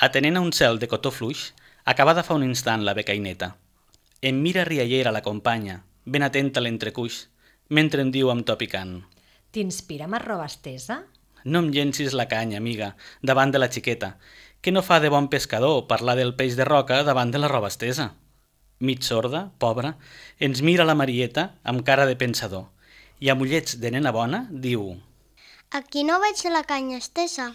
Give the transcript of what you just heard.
atenent a un cel de cotó fluix, acabada fa un instant la becaineta. Em mira riallera la companya, ben atenta a l'entrecuix, mentre em diu amb to picant. T'inspira amb roba estesa? No em llencis la canya, amiga, davant de la xiqueta, que no fa de bon pescador parlar del peix de roca davant de la roba estesa. Mig sorda, pobra, ens mira la Marieta amb cara de pensador i amb ullets de nena bona diu... Aquí no veig la canya estesa.